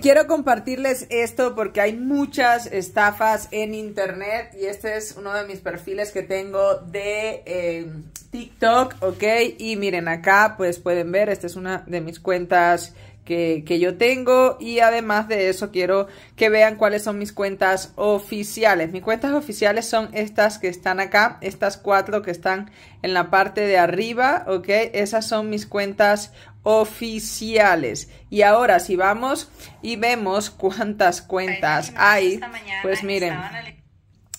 Quiero compartirles esto porque hay muchas estafas en internet y este es uno de mis perfiles que tengo de eh, TikTok, ¿ok? Y miren acá, pues pueden ver, esta es una de mis cuentas que, yo tengo y además de eso quiero que vean cuáles son mis cuentas oficiales. Mis cuentas oficiales son estas que están acá, estas cuatro que están en la parte de arriba, ¿ok? Esas son mis cuentas oficiales. Y ahora si vamos y vemos cuántas cuentas hay, pues miren,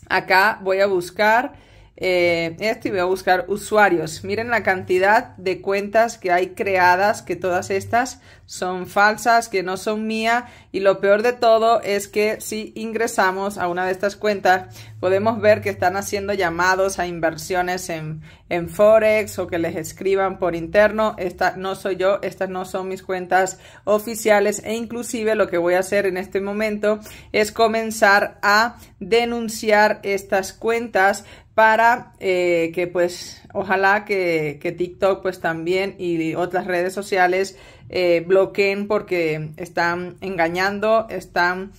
acá voy a buscar este eh, y voy a buscar usuarios. Miren la cantidad de cuentas que hay creadas, que todas estas son falsas, que no son mía y lo peor de todo es que si ingresamos a una de estas cuentas podemos ver que están haciendo llamados a inversiones en, en Forex o que les escriban por interno. Esta no soy yo, estas no son mis cuentas oficiales e inclusive lo que voy a hacer en este momento es comenzar a denunciar estas cuentas para eh, que pues ojalá que, TikTok pues también y otras redes sociales eh, bloqueen porque están engañando, están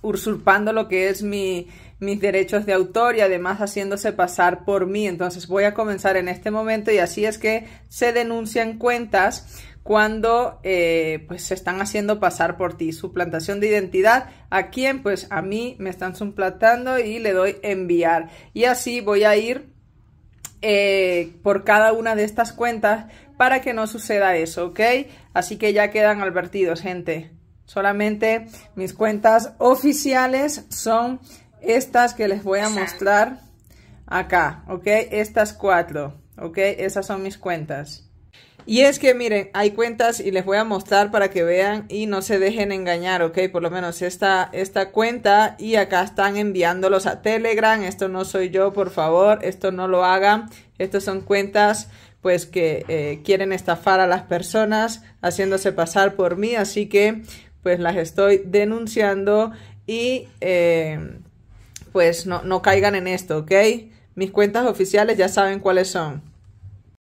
usurpando lo que es mi, mis derechos de autor y además haciéndose pasar por mí. Entonces voy a comenzar en este momento y así es que se denuncian cuentas cuando eh, pues, se están haciendo pasar por ti. Suplantación de identidad. ¿A quién? Pues a mí me están suplantando y le doy enviar. Y así voy a ir eh, por cada una de estas cuentas para que no suceda eso, ¿ok? Así que ya quedan advertidos, gente. Solamente mis cuentas oficiales son estas que les voy a mostrar acá, ¿ok? Estas cuatro, ¿ok? Esas son mis cuentas. Y es que miren, hay cuentas y les voy a mostrar para que vean y no se dejen engañar, ¿ok? Por lo menos esta, esta cuenta y acá están enviándolos a Telegram. Esto no soy yo, por favor, esto no lo hagan. Estas son cuentas pues que eh, quieren estafar a las personas haciéndose pasar por mí, así que pues las estoy denunciando y eh, pues no, no caigan en esto, ¿ok? Mis cuentas oficiales ya saben cuáles son.